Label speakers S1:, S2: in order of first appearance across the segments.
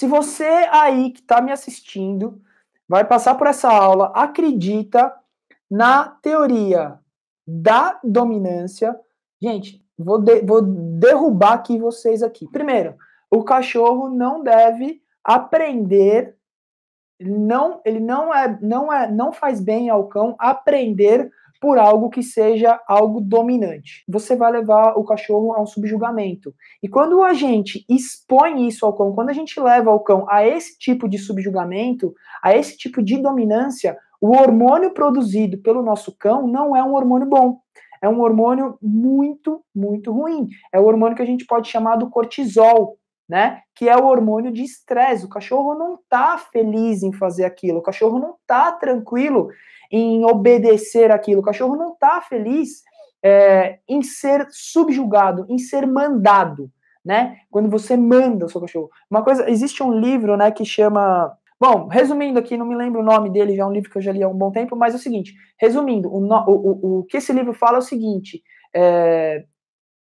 S1: Se você aí que está me assistindo vai passar por essa aula, acredita na teoria da dominância. Gente, vou, de, vou derrubar aqui vocês aqui. Primeiro, o cachorro não deve aprender, não, ele não é, não é, não faz bem ao cão aprender por algo que seja algo dominante. Você vai levar o cachorro a um subjugamento. E quando a gente expõe isso ao cão, quando a gente leva o cão a esse tipo de subjugamento, a esse tipo de dominância, o hormônio produzido pelo nosso cão não é um hormônio bom. É um hormônio muito, muito ruim. É o hormônio que a gente pode chamar do cortisol, né? Que é o hormônio de estresse. O cachorro não tá feliz em fazer aquilo, o cachorro não tá tranquilo em obedecer aquilo, o cachorro não tá feliz é, em ser subjugado, em ser mandado, né? Quando você manda o seu cachorro. Uma coisa, existe um livro, né, que chama Bom, resumindo aqui, não me lembro o nome dele, já é um livro que eu já li há um bom tempo, mas é o seguinte: resumindo, o, o, o, o que esse livro fala é o seguinte: é,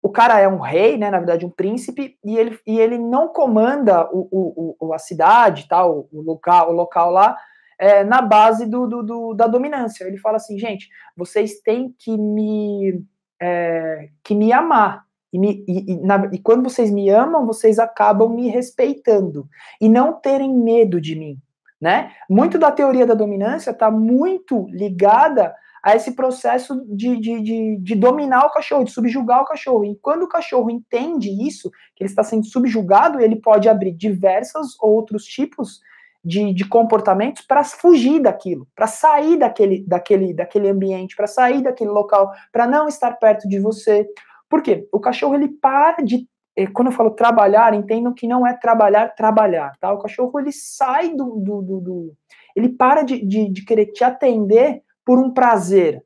S1: o cara é um rei, né, na verdade um príncipe, e ele, e ele não comanda o, o, o a cidade, tá, o, o, local, o local lá, é, na base do, do, do, da dominância. Ele fala assim, gente, vocês têm que me, é, que me amar, e, me, e, e, na, e, quando vocês me amam, vocês acabam me respeitando e não terem medo de mim, né? Muito da teoria da dominância está muito ligada a esse processo de, de, de, de, dominar o cachorro, de subjugar o cachorro. E quando o cachorro entende isso, que ele está sendo subjugado, ele pode abrir diversos outros tipos de, de comportamentos para fugir daquilo, para sair daquele, daquele, daquele ambiente, para sair daquele local, para não estar perto de você. Por quê? O cachorro ele para de eh, quando eu falo trabalhar, entendam que não é trabalhar, trabalhar, tá? O cachorro, ele sai do... do, do, do ele para de, de, de querer te atender por um prazer.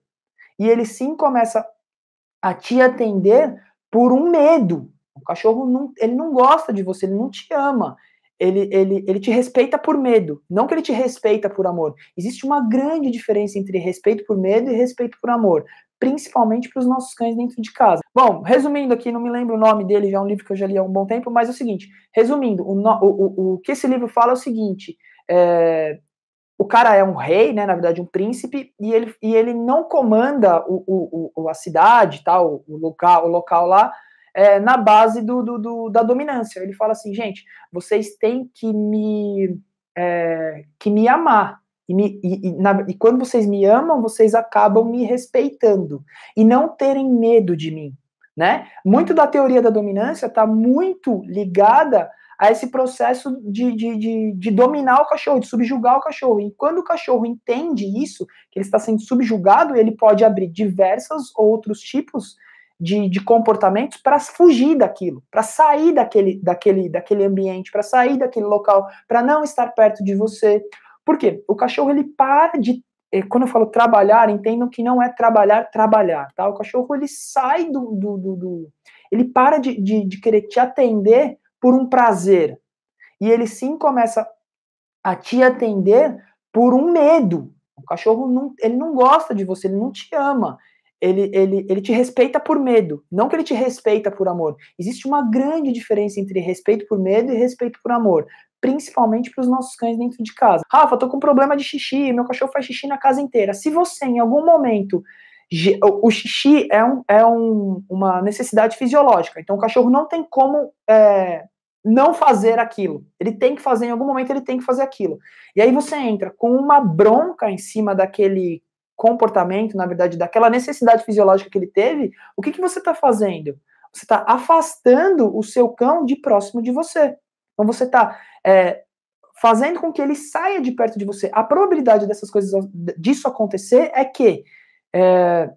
S1: E ele sim começa a te atender por um medo. O cachorro não, ele não gosta de você, ele não te ama. Ele, ele, ele te respeita por medo, não que ele te respeita por amor. Existe uma grande diferença entre respeito por medo e respeito por amor, principalmente para os nossos cães dentro de casa. Bom, resumindo aqui, não me lembro o nome dele, já é um livro que eu já li há um bom tempo, mas é o seguinte: resumindo, o, o, o, o que esse livro fala é o seguinte: é, o cara é um rei, né, na verdade um príncipe, e ele, e ele não comanda o, o, a cidade, tá, o, o local, o local lá, é, na base do, do, do, da dominância. Ele fala assim, gente, vocês têm que me, é, que me amar. E, me, e, e, na, e quando vocês me amam, vocês acabam me respeitando. E não terem medo de mim. Né? Muito da teoria da dominância está muito ligada a esse processo de, de, de, de, dominar o cachorro, de subjugar o cachorro. E quando o cachorro entende isso, que ele está sendo subjugado, ele pode abrir diversos outros tipos de, de comportamentos para fugir daquilo, para sair daquele, daquele, daquele ambiente, para sair daquele local, para não estar perto de você. Por quê? O cachorro ele para de eh, quando eu falo trabalhar, entendam que não é trabalhar, trabalhar, tá? O cachorro, ele sai do... do, do, do ele para de, de, de querer te atender por um prazer. E ele sim começa a te atender por um medo. O cachorro não, ele não gosta de você, ele não te ama. Ele, ele, ele te respeita por medo, não que ele te respeita por amor. Existe uma grande diferença entre respeito por medo e respeito por amor, principalmente para os nossos cães dentro de casa. Rafa, tô com problema de xixi, meu cachorro faz xixi na casa inteira. Se você, em algum momento, o xixi é, um, é um, uma necessidade fisiológica, então o cachorro não tem como é, não fazer aquilo. Ele tem que fazer, em algum momento ele tem que fazer aquilo. E aí você entra com uma bronca em cima daquele comportamento, na verdade, daquela necessidade fisiológica que ele teve, o que, que você está fazendo? Você está afastando o seu cão de próximo de você. Então você está é, fazendo com que ele saia de perto de você. A probabilidade dessas coisas disso acontecer é que é,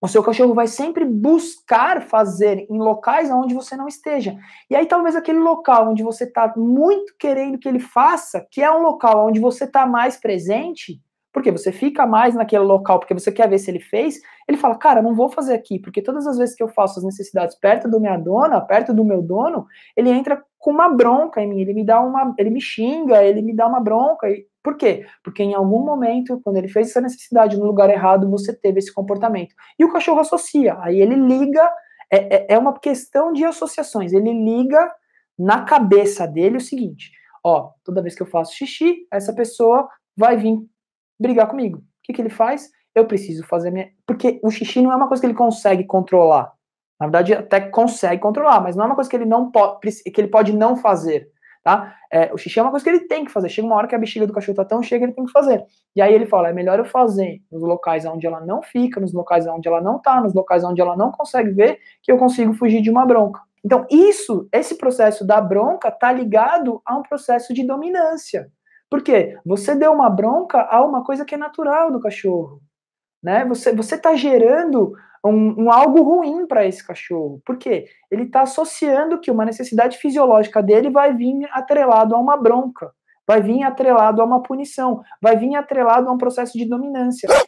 S1: o seu cachorro vai sempre buscar fazer em locais onde você não esteja. E aí, talvez aquele local onde você está muito querendo que ele faça, que é um local onde você está mais presente, porque você fica mais naquele local, porque você quer ver se ele fez, ele fala: Cara, não vou fazer aqui, porque todas as vezes que eu faço as necessidades perto do minha dona, perto do meu dono, ele entra com uma bronca em mim, ele me dá uma, ele me xinga, ele me dá uma bronca. Por quê? Porque em algum momento, quando ele fez essa necessidade no lugar errado, você teve esse comportamento. E o cachorro associa, aí ele liga, é, é, é uma questão de associações, ele liga na cabeça dele o seguinte: ó, toda vez que eu faço xixi, essa pessoa vai vir brigar comigo. O que, que ele faz? Eu preciso fazer minha. Porque o xixi não é uma coisa que ele consegue controlar. Na verdade, até consegue controlar, mas não é uma coisa que ele não pode, que ele pode não fazer. Tá? É, o xixi é uma coisa que ele tem que fazer. Chega uma hora que a bexiga do cachorro tá tão cheia que ele tem que fazer. E aí ele fala: é melhor eu fazer nos locais onde ela não fica, nos locais onde ela não tá, nos locais onde ela não consegue ver, que eu consigo fugir de uma bronca. Então, isso, esse processo da bronca tá ligado a um processo de dominância. Por quê? Você deu uma bronca a uma coisa que é natural do cachorro. Né? Você, você tá gerando um, um algo ruim para esse cachorro. Por quê? Ele está associando que uma necessidade fisiológica dele vai vir atrelado a uma bronca, vai vir atrelado a uma punição, vai vir atrelado a um processo de dominância.